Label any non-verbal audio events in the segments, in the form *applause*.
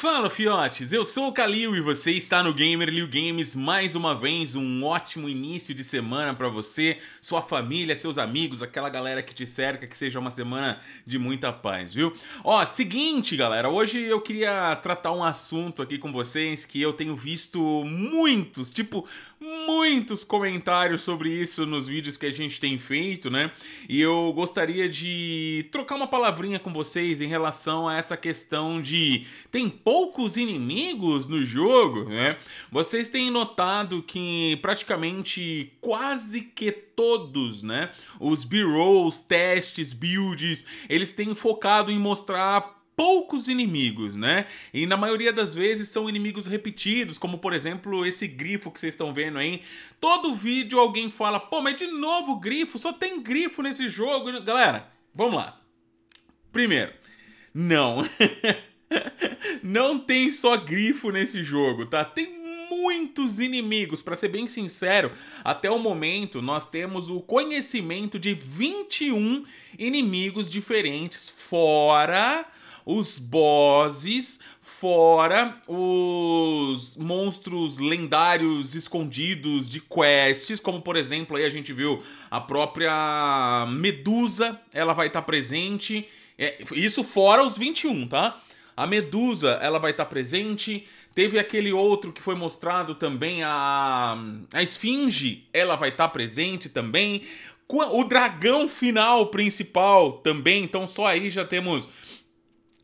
Fala fiotes, eu sou o Kalil e você está no Gamer Liu Games mais uma vez. Um ótimo início de semana para você, sua família, seus amigos, aquela galera que te cerca, que seja uma semana de muita paz, viu? Ó, seguinte galera, hoje eu queria tratar um assunto aqui com vocês que eu tenho visto muitos, tipo muitos comentários sobre isso nos vídeos que a gente tem feito, né? E eu gostaria de trocar uma palavrinha com vocês em relação a essa questão de tem poucos inimigos no jogo, né? Vocês têm notado que praticamente quase que todos, né? Os B-rolls, testes, builds, eles têm focado em mostrar poucos inimigos, né? E na maioria das vezes são inimigos repetidos, como por exemplo esse grifo que vocês estão vendo aí. Todo vídeo alguém fala, pô, mas de novo grifo, só tem grifo nesse jogo. Galera, vamos lá. Primeiro, não. *laughs* não tem só grifo nesse jogo, tá? Tem muitos inimigos. Para ser bem sincero, até o momento nós temos o conhecimento de 21 inimigos diferentes, fora os bosses, fora os monstros lendários escondidos de quests, como por exemplo aí a gente viu a própria Medusa, ela vai estar tá presente. É, isso fora os 21, tá? A Medusa, ela vai estar tá presente. Teve aquele outro que foi mostrado também, a, a Esfinge, ela vai estar tá presente também. O dragão final principal também, então só aí já temos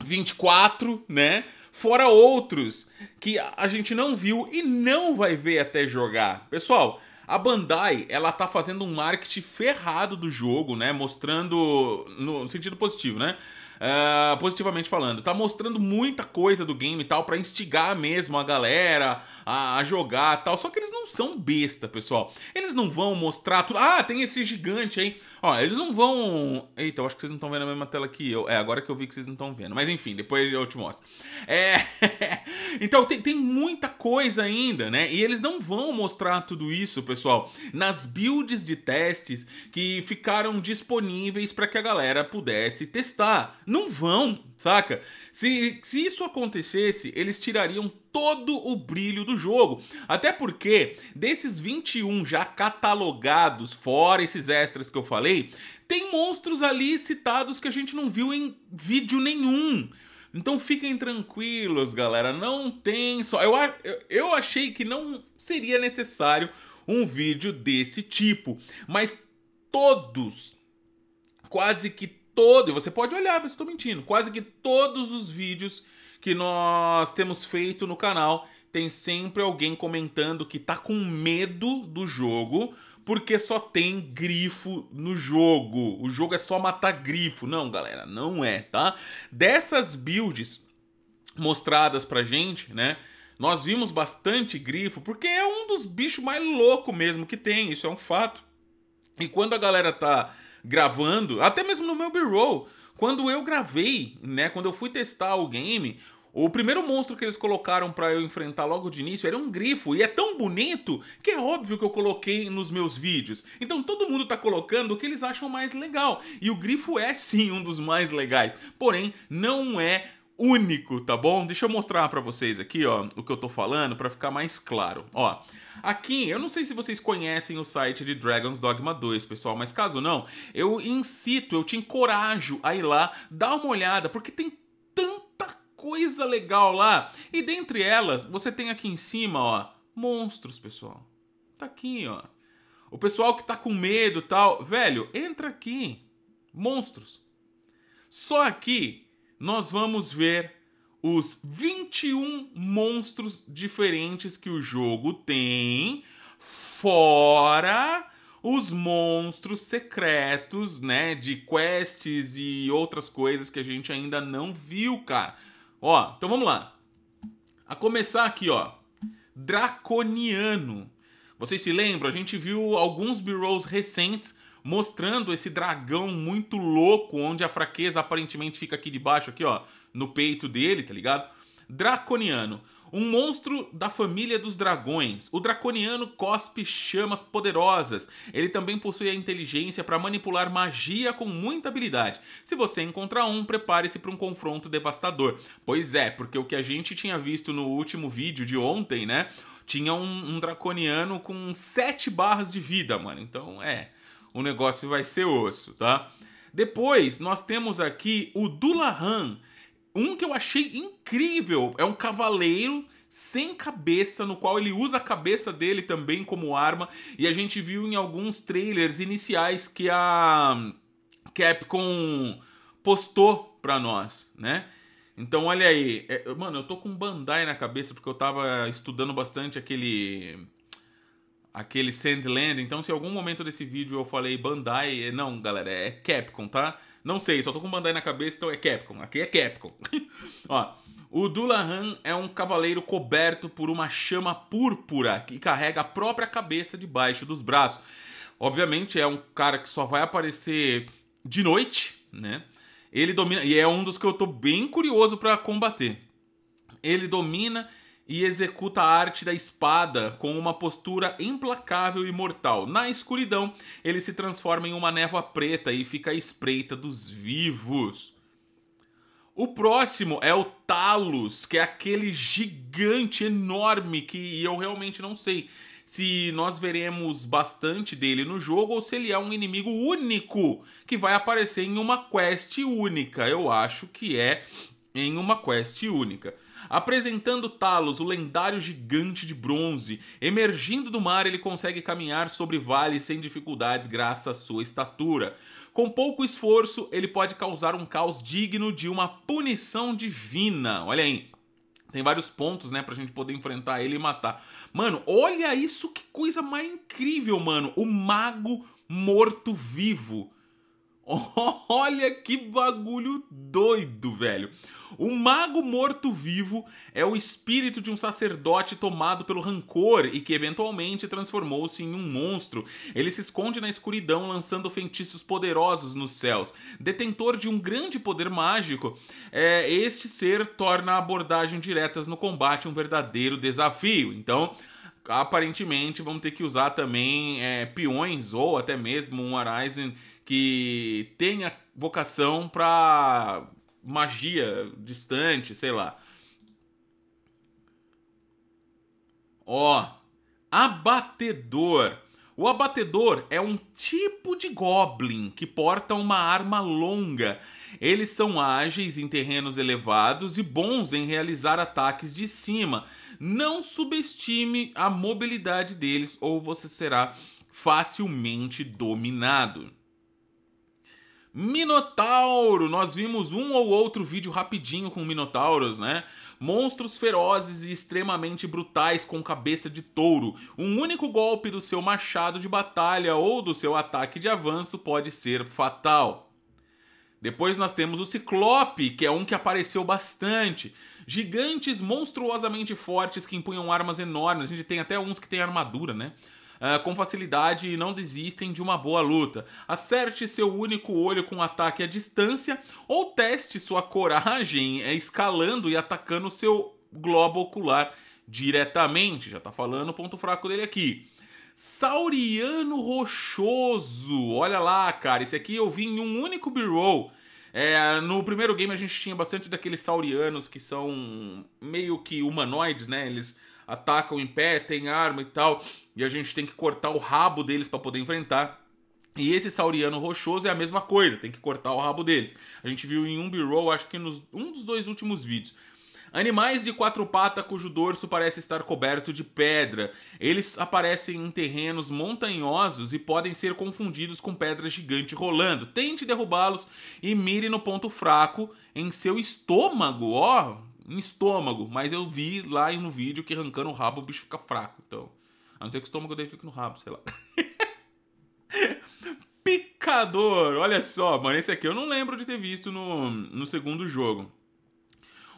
24, né? Fora outros que a gente não viu e não vai ver até jogar. Pessoal, a Bandai, ela tá fazendo um marketing ferrado do jogo, né? Mostrando no sentido positivo, né? É, positivamente falando. Tá mostrando muita coisa do game e tal, para instigar mesmo a galera a, a jogar tal. Só que eles não são besta, pessoal. Eles não vão mostrar tudo. Ah, tem esse gigante aí. Ó, eles não vão. Eita, eu acho que vocês não estão vendo a mesma tela que eu. É, agora que eu vi que vocês não estão vendo. Mas enfim, depois eu te mostro. É. *laughs* então tem, tem muita coisa ainda, né? E eles não vão mostrar tudo isso, pessoal, nas builds de testes que ficaram disponíveis para que a galera pudesse testar não vão, saca? Se, se isso acontecesse, eles tirariam todo o brilho do jogo. Até porque, desses 21 já catalogados, fora esses extras que eu falei, tem monstros ali citados que a gente não viu em vídeo nenhum. Então fiquem tranquilos, galera. Não tem só. Eu, eu achei que não seria necessário um vídeo desse tipo, mas todos, quase que todo, e você pode olhar, mas estou mentindo, quase que todos os vídeos que nós temos feito no canal, tem sempre alguém comentando que tá com medo do jogo, porque só tem grifo no jogo. O jogo é só matar grifo. Não, galera, não é, tá? Dessas builds mostradas pra gente, né? Nós vimos bastante grifo, porque é um dos bichos mais loucos mesmo que tem, isso é um fato. E quando a galera tá gravando, até mesmo no meu B-roll, quando eu gravei, né, quando eu fui testar o game, o primeiro monstro que eles colocaram para eu enfrentar logo de início era um grifo, e é tão bonito que é óbvio que eu coloquei nos meus vídeos. Então todo mundo tá colocando o que eles acham mais legal, e o grifo é sim um dos mais legais, porém não é único, tá bom? Deixa eu mostrar para vocês aqui, ó, o que eu tô falando para ficar mais claro. Ó, aqui, eu não sei se vocês conhecem o site de Dragon's Dogma 2, pessoal, mas caso não, eu incito, eu te encorajo a ir lá, dar uma olhada, porque tem tanta coisa legal lá. E dentre elas, você tem aqui em cima, ó, monstros, pessoal. Tá aqui, ó. O pessoal que tá com medo, tal, velho, entra aqui. Monstros. Só aqui nós vamos ver os 21 monstros diferentes que o jogo tem, fora os monstros secretos, né, de quests e outras coisas que a gente ainda não viu, cara. Ó, então vamos lá. A começar aqui, ó. Draconiano. Vocês se lembram? A gente viu alguns b recentes mostrando esse dragão muito louco, onde a fraqueza aparentemente fica aqui debaixo, aqui ó, no peito dele, tá ligado? Draconiano. Um monstro da família dos dragões. O draconiano cospe chamas poderosas. Ele também possui a inteligência para manipular magia com muita habilidade. Se você encontrar um, prepare-se para um confronto devastador. Pois é, porque o que a gente tinha visto no último vídeo de ontem, né? Tinha um, um draconiano com sete barras de vida, mano. Então, é o negócio vai ser osso, tá? Depois nós temos aqui o Dulahan, um que eu achei incrível, é um cavaleiro sem cabeça, no qual ele usa a cabeça dele também como arma, e a gente viu em alguns trailers iniciais que a Capcom postou para nós, né? Então olha aí, é, mano, eu tô com Bandai na cabeça porque eu tava estudando bastante aquele aquele Sandland. Então, se em algum momento desse vídeo eu falei Bandai, é, não, galera, é Capcom, tá? Não sei, só tô com Bandai na cabeça, então é Capcom. Aqui é Capcom. *laughs* Ó, o Dulahan é um cavaleiro coberto por uma chama púrpura que carrega a própria cabeça debaixo dos braços. Obviamente, é um cara que só vai aparecer de noite, né? Ele domina, e é um dos que eu tô bem curioso para combater. Ele domina e executa a arte da espada com uma postura implacável e mortal. Na escuridão, ele se transforma em uma névoa preta e fica à espreita dos vivos. O próximo é o Talos, que é aquele gigante enorme que eu realmente não sei se nós veremos bastante dele no jogo ou se ele é um inimigo único que vai aparecer em uma quest única. Eu acho que é em uma quest única apresentando Talos, o lendário gigante de bronze. Emergindo do mar, ele consegue caminhar sobre vales sem dificuldades graças à sua estatura. Com pouco esforço, ele pode causar um caos digno de uma punição divina. Olha aí, tem vários pontos, né, pra gente poder enfrentar ele e matar. Mano, olha isso, que coisa mais incrível, mano. O mago morto-vivo. *laughs* Olha que bagulho doido, velho. O mago morto-vivo é o espírito de um sacerdote tomado pelo rancor e que eventualmente transformou-se em um monstro. Ele se esconde na escuridão lançando feitiços poderosos nos céus. Detentor de um grande poder mágico, é, este ser torna a abordagem diretas no combate um verdadeiro desafio. Então, aparentemente, vamos ter que usar também é, peões ou até mesmo um Horizon que tenha vocação para magia distante, sei lá. Ó, abatedor. O abatedor é um tipo de goblin que porta uma arma longa. Eles são ágeis em terrenos elevados e bons em realizar ataques de cima. Não subestime a mobilidade deles ou você será facilmente dominado. Minotauro! Nós vimos um ou outro vídeo rapidinho com Minotauros, né? Monstros ferozes e extremamente brutais com cabeça de touro. Um único golpe do seu machado de batalha ou do seu ataque de avanço pode ser fatal. Depois nós temos o Ciclope, que é um que apareceu bastante. Gigantes monstruosamente fortes que empunham armas enormes. A gente tem até uns que têm armadura, né? Ah, com facilidade e não desistem de uma boa luta. Acerte seu único olho com ataque à distância ou teste sua coragem eh, escalando e atacando seu globo ocular diretamente. Já está falando o ponto fraco dele aqui. Sauriano Rochoso. Olha lá, cara. Esse aqui eu vi em um único B-roll. É, no primeiro game a gente tinha bastante daqueles saurianos que são meio que humanoides, né? Eles atacam em pé, tem arma e tal, e a gente tem que cortar o rabo deles para poder enfrentar. E esse sauriano rochoso é a mesma coisa, tem que cortar o rabo deles. A gente viu em um b-roll, acho que nos um dos dois últimos vídeos. Animais de quatro patas cujo dorso parece estar coberto de pedra. Eles aparecem em terrenos montanhosos e podem ser confundidos com pedra gigante rolando. Tente derrubá-los e mire no ponto fraco em seu estômago. Ó, um estômago, mas eu vi lá no vídeo que arrancando o rabo o bicho fica fraco. Então, a não ser que o estômago dele fique no rabo, sei lá. *laughs* Picador! Olha só, mano, esse aqui eu não lembro de ter visto no, no segundo jogo.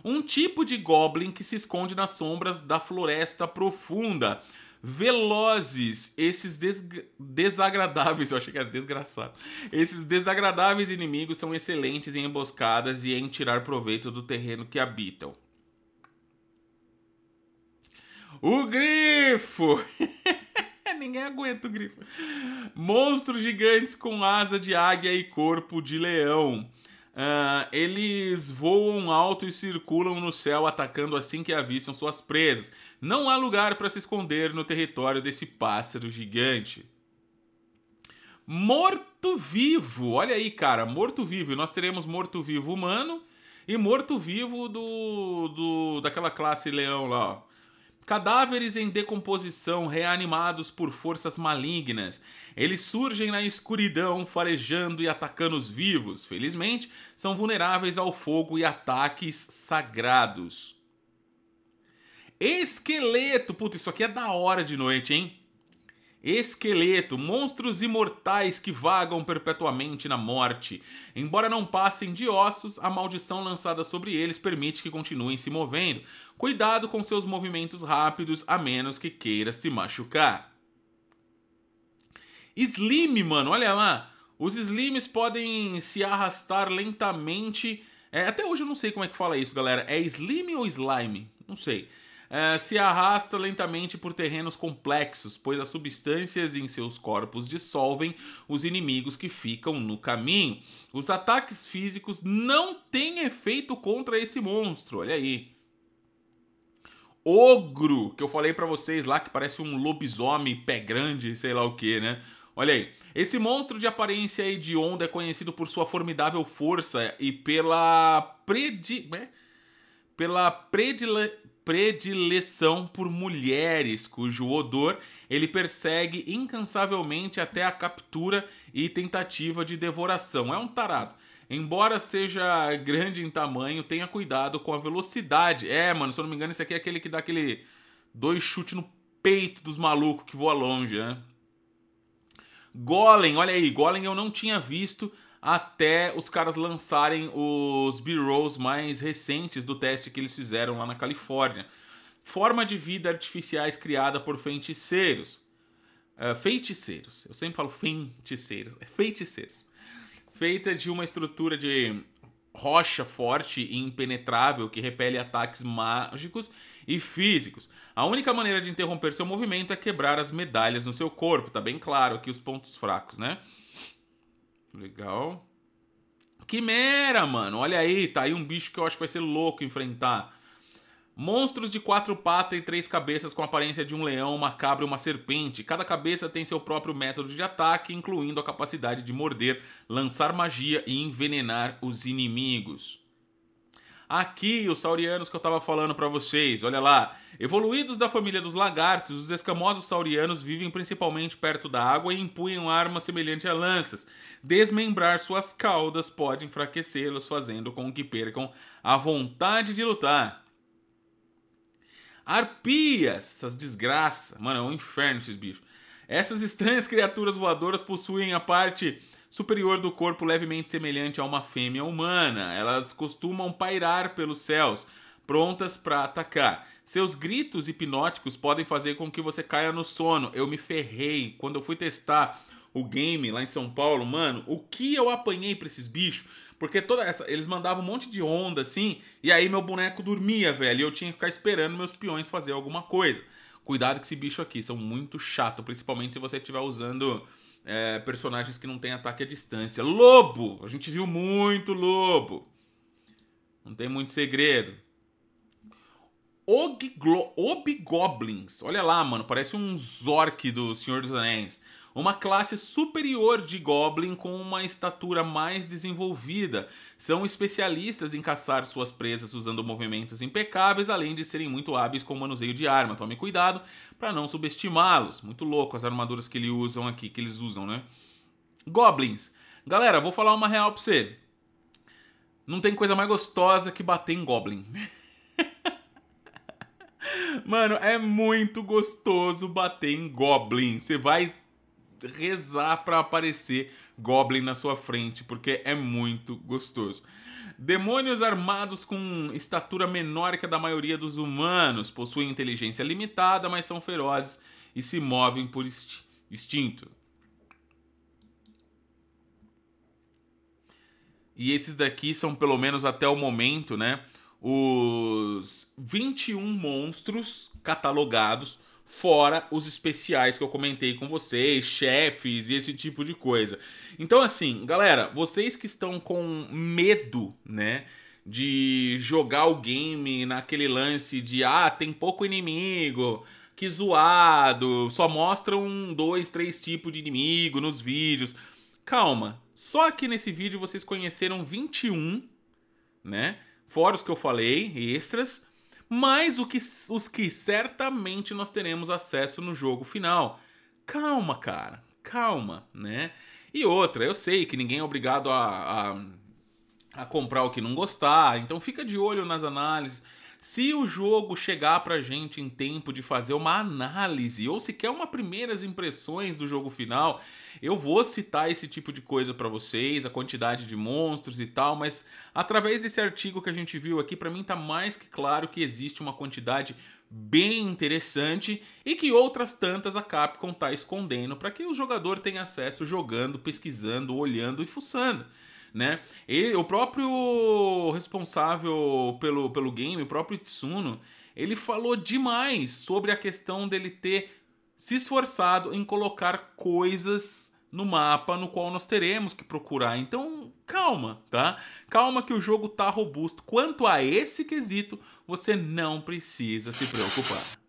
Um tipo de goblin que se esconde nas sombras da floresta profunda velozes esses des desagradáveis, *laughs* eu achei que era desgraçado. Esses desagradáveis inimigos são excelentes em emboscadas e em tirar proveito do terreno que habitam. O grifo! *laughs* Ninguém aguenta o grifo. Monstros gigantes com asa de águia e corpo de leão. Uh, eles voam alto e circulam no céu, atacando assim que avistam suas presas não há lugar para se esconder no território desse pássaro gigante. Morto-vivo, olha aí, cara, morto-vivo. nós teremos morto-vivo humano e morto-vivo do, do daquela classe leão lá, ó. Cadáveres em decomposição, reanimados por forças malignas. Eles surgem na escuridão, farejando e atacando os vivos. Felizmente, são vulneráveis ao fogo e ataques sagrados. Esqueleto. Puta, isso aqui é da hora de noite, hein? Esqueleto, monstros imortais que vagam perpetuamente na morte. Embora não passem de ossos, a maldição lançada sobre eles permite que continuem se movendo. Cuidado com seus movimentos rápidos, a menos que queira se machucar. Slim, mano, olha lá. Os slimes podem se arrastar lentamente. É, até hoje eu não sei como é que fala isso, galera. É slime ou slime? Não sei é, se arrasta lentamente por terrenos complexos, pois as substâncias em seus corpos dissolvem os inimigos que ficam no caminho. Os ataques físicos não têm efeito contra esse monstro, olha aí ogro que eu falei para vocês lá que parece um lobisomem pé grande, sei lá o que, né? Olha aí. Esse monstro de aparência hedionda é conhecido por sua formidável força e pela predi... É? pela predile predileção por mulheres, cujo odor ele persegue incansavelmente até a captura e tentativa de devoração. É um tarado. Embora seja grande em tamanho, tenha cuidado com a velocidade. É, mano, se eu não me engano, esse aqui é aquele que dá aquele dois chutes no peito dos malucos que voa longe, né? Golem, olha aí, Golem eu não tinha visto até os caras lançarem os B-rolls mais recentes do teste que eles fizeram lá na Califórnia. Forma de vida artificiais criada por feiticeiros. Uh, feiticeiros, eu sempre falo feiticeiros, é feiticeiros. Feita de uma estrutura de rocha forte e impenetrável que repele ataques mágicos e físicos. A única maneira de interromper seu movimento é quebrar as medalhas no seu corpo, tá bem claro aqui os pontos fracos, né? Legal. Quimera, mano. Olha aí, tá aí um bicho que eu acho que vai ser louco enfrentar. Monstros de quatro patas e três cabeças com aparência de um leão, uma cabra e uma serpente. Cada cabeça tem seu próprio método de ataque, incluindo a capacidade de morder, lançar magia e envenenar os inimigos. Aqui, os saurianos que eu estava falando para vocês, olha lá. Evoluídos da família dos lagartos, os escamosos saurianos vivem principalmente perto da água e empunham armas semelhantes a lanças. Desmembrar suas caudas pode enfraquecê-los, fazendo com que percam a vontade de lutar. Arpias, essas desgraças. Mano, é um inferno esses bichos. Essas estranhas criaturas voadoras possuem a parte superior do corpo levemente semelhante a uma fêmea humana. Elas costumam pairar pelos céus, prontas para atacar. Seus gritos hipnóticos podem fazer com que você caia no sono. Eu me ferrei quando eu fui testar o game lá em São Paulo, mano. O que eu apanhei para esses bichos? Porque toda essa, eles mandavam um monte de onda assim, e aí meu boneco dormia, velho, e eu tinha que ficar esperando meus peões fazer alguma coisa. Cuidado com esse bicho aqui, são muito chato, principalmente se você estiver usando é, personagens que não têm ataque à distância. Lobo! A gente viu muito lobo. Não tem muito segredo. Og Obgoblins. Olha lá, mano. Parece um Zork do Senhor dos Anéis uma classe superior de Goblin com uma estatura mais desenvolvida. São especialistas em caçar suas presas usando movimentos impecáveis, além de serem muito hábeis com o manuseio de arma. Tome cuidado para não subestimá-los. Muito louco as armaduras que eles usam aqui, que eles usam, né? Goblins. Galera, vou falar uma real pra você. Não tem coisa mais gostosa que bater em Goblin. *laughs* Mano, é muito gostoso bater em Goblin. Você vai rezar para aparecer Goblin na sua frente, porque é muito gostoso. Demônios armados com estatura menor que a da maioria dos humanos, possuem inteligência limitada, mas são ferozes e se movem por instinto. E esses daqui são, pelo menos até o momento, né? Os 21 monstros catalogados fora os especiais que eu comentei com vocês, chefes e esse tipo de coisa. Então, assim, galera, vocês que estão com medo, né? De jogar o game naquele lance de ah, tem pouco inimigo, que zoado, só mostram um, dois, três tipos de inimigo nos vídeos. Calma, só aqui nesse vídeo vocês conheceram 21, né? Fora os que eu falei, extras mais o que, os que certamente nós teremos acesso no jogo final. Calma, cara, calma, né? E outra, eu sei que ninguém é obrigado a, a, a comprar o que não gostar, então fica de olho nas análises se o jogo chegar pra gente em tempo de fazer uma análise ou sequer uma primeiras impressões do jogo final, eu vou citar esse tipo de coisa para vocês, a quantidade de monstros e tal, mas através desse artigo que a gente viu aqui, para mim tá mais que claro que existe uma quantidade bem interessante e que outras tantas a Capcom tá escondendo para que o jogador tenha acesso jogando, pesquisando, olhando e fuçando né? Ele, o próprio responsável pelo, pelo game, o próprio Tsuno, ele falou demais sobre a questão dele ter se esforçado em colocar coisas no mapa no qual nós teremos que procurar. Então, calma, tá? Calma que o jogo tá robusto. Quanto a esse quesito, você não precisa se preocupar.